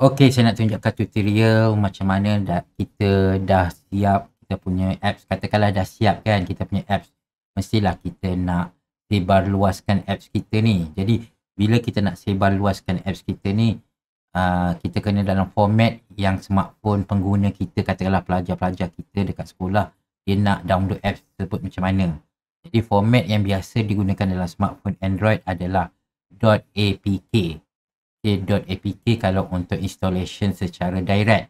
Okay, saya nak tunjukkan tutorial macam mana dah, kita dah siap kita punya apps. Katakanlah dah siap kan kita punya apps. Mestilah kita nak sebar luaskan apps kita ni. Jadi, bila kita nak sebar luaskan apps kita ni, uh, kita kena dalam format yang smartphone pengguna kita, katakanlah pelajar-pelajar kita dekat sekolah, dia nak download apps tersebut macam mana. Jadi, format yang biasa digunakan dalam smartphone Android adalah .apk. .apk kalau untuk installation secara direct.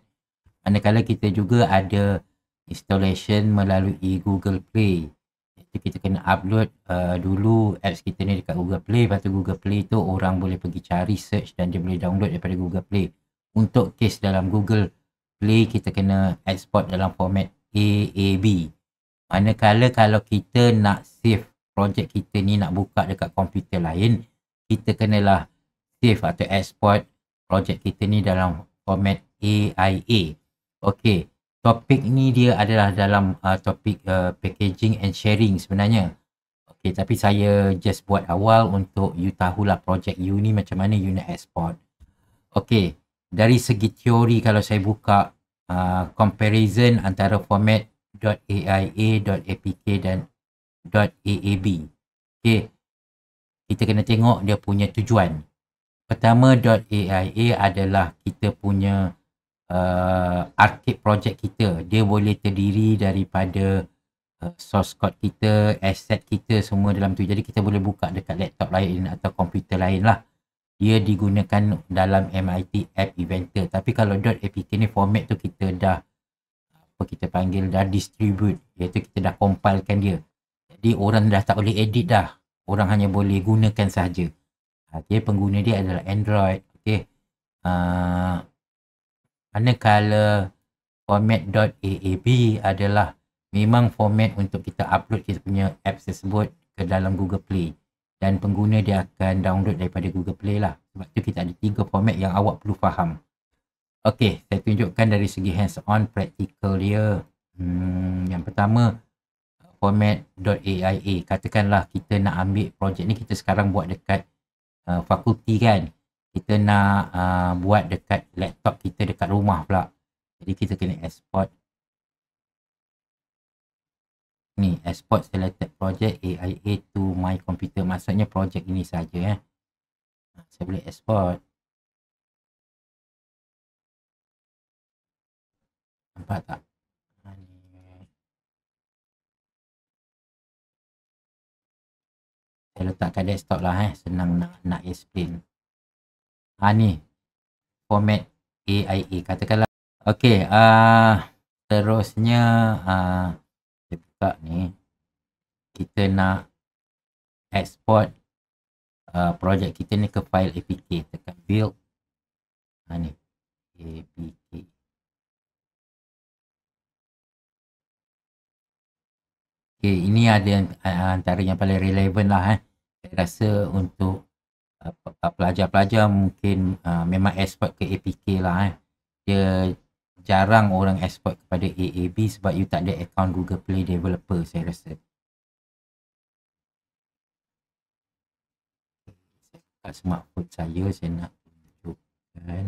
Manakala kita juga ada installation melalui Google Play. jadi kita kena upload uh, dulu apps kita ni dekat Google Play. Lepas tu Google Play tu orang boleh pergi cari search dan dia boleh download daripada Google Play. Untuk case dalam Google Play kita kena export dalam format AAB. Manakala kalau kita nak save projek kita ni nak buka dekat komputer lain, kita kenalah lah save atau export projek kita ni dalam format AIA. Okey, topik ni dia adalah dalam uh, topik uh, packaging and sharing sebenarnya. Okey, tapi saya just buat awal untuk you tahulah projek you ni macam mana you nak export. Okey, dari segi teori kalau saya buka uh, comparison antara format .aia, .apk dan .aab. Okey, kita kena tengok dia punya tujuan. Pertama .aia adalah kita punya uh, arcade project kita. Dia boleh terdiri daripada uh, source code kita, asset kita semua dalam tu. Jadi kita boleh buka dekat laptop lain atau komputer lain lah. Dia digunakan dalam MIT App Inventor. Tapi kalau .apk ni format tu kita dah apa kita panggil dah distribute. Iaitu kita dah compilekan dia. Jadi orang dah tak boleh edit dah. Orang hanya boleh gunakan sahaja. Okay, ah, pengguna dia adalah Android. Okey, Uh, manakala format .aab adalah memang format untuk kita upload kita punya apps tersebut ke dalam Google Play. Dan pengguna dia akan download daripada Google Play lah. Sebab tu kita ada tiga format yang awak perlu faham. Okey, saya tunjukkan dari segi hands-on practical dia. Hmm, yang pertama, format .aia. Katakanlah kita nak ambil projek ni kita sekarang buat dekat uh, fakulti kan kita nak uh, buat dekat laptop kita dekat rumah pula jadi kita kena export ni export selected project AIA to my computer maksudnya project ini saja eh ha, saya boleh export 4 tak Saya letakkan desktop lah eh. Senang nak, nak explain. Ha ni. Format AIA. Katakanlah. Okay. Uh, ah, terusnya. Uh, kita buka ni. Kita nak export uh, projek kita ni ke file APK. Tekan build. Ha ni. APK. Okay, ini ada antara yang paling relevan lah eh. Saya rasa untuk pelajar-pelajar uh, mungkin uh, memang export ke APK lah eh. Dia jarang orang export kepada AAB sebab you tak ada account Google Play developer saya rasa. Kat smartphone saya saya nak tunjukkan.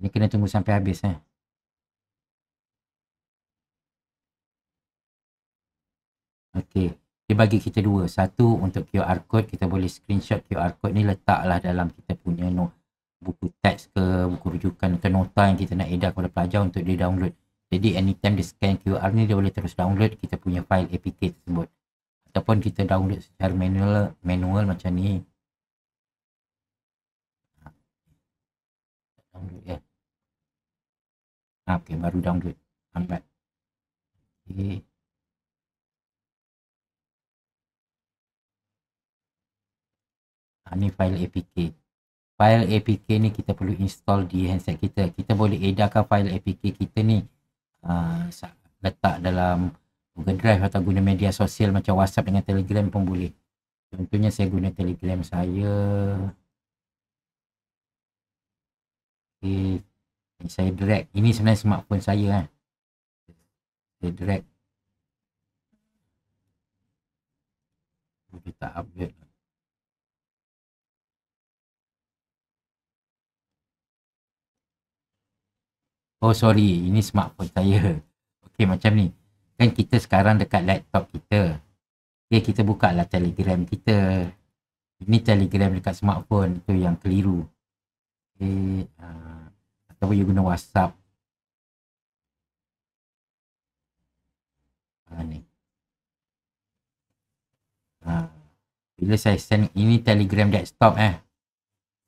Ini kena tunggu sampai habis eh. Okay dia bagi kita dua. Satu untuk QR code, kita boleh screenshot QR code ni letaklah dalam kita punya note, buku teks ke, buku rujukan ke nota yang kita nak edar kepada pelajar untuk dia download. Jadi anytime dia scan QR ni, dia boleh terus download kita punya file APK tersebut. Ataupun kita download secara manual, manual macam ni. Download ya. Ah, okay, baru download. Ambil. Okay. Ah, ni file apk file apk ni kita perlu install di handset kita kita boleh edarkan file apk kita ni uh, letak dalam google drive atau guna media sosial macam whatsapp dengan telegram pun boleh contohnya saya guna telegram saya okay. ini saya drag ini sebenarnya smartphone saya eh. saya drag kita update Oh sorry, ini smartphone saya. Okey macam ni. Kan kita sekarang dekat laptop kita. Okey kita buka lah telegram kita. Ini telegram dekat smartphone. Itu yang keliru. Okay Uh, ah, ataupun you guna whatsapp. Uh, ni. Uh, bila saya send, ini telegram desktop eh.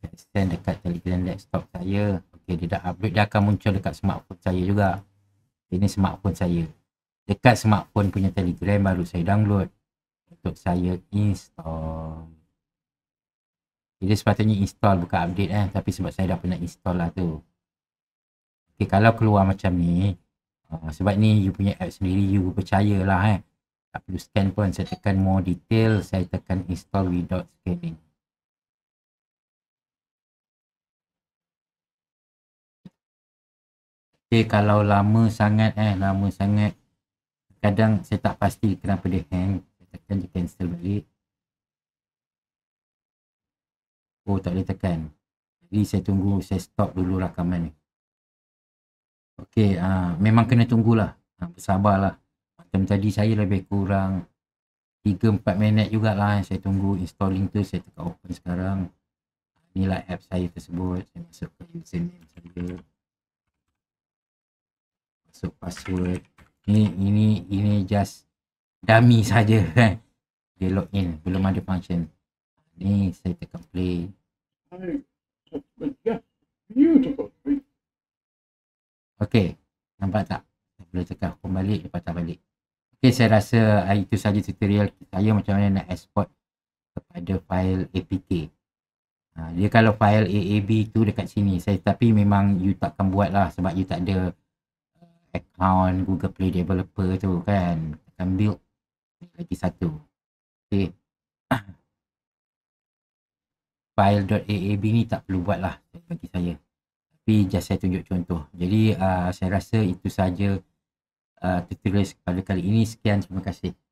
Saya send dekat telegram desktop saya. Okay, dia dah update dia akan muncul dekat smartphone saya juga. Ini smartphone saya. Dekat smartphone punya telegram baru saya download. Untuk saya install. Jadi sepatutnya install bukan update eh. Tapi sebab saya dah pernah install lah tu. Okay, kalau keluar macam ni. Uh, sebab ni you punya app sendiri you percaya lah eh. Tak perlu scan pun. Saya tekan more detail. Saya tekan install without scanning. Okay, kalau lama sangat eh, lama sangat kadang saya tak pasti kenapa dia hang saya tekan je cancel balik oh tak boleh tekan jadi saya tunggu, saya stop dulu rakaman ni ok, uh, ah, memang kena tunggulah uh, bersabarlah macam tadi saya lebih kurang 3-4 minit jugalah eh. saya tunggu installing tu, saya tekan open sekarang inilah app saya tersebut saya masuk ke username saya So password ini ini ini just dummy saja kan dia login belum ada function ni saya tekan play okey nampak tak boleh tekan home balik lepas tak balik okey saya rasa ah, itu saja tutorial saya macam mana nak export kepada file apk ah, dia kalau file AAB tu dekat sini saya tapi memang you takkan buat lah sebab you tak ada account Google Play developer tu kan akan build lagi satu okay. file.aab ni tak perlu buat lah bagi saya tapi just saya tunjuk contoh jadi uh, saya rasa itu saja uh, ah, tutorial pada kali ini sekian terima kasih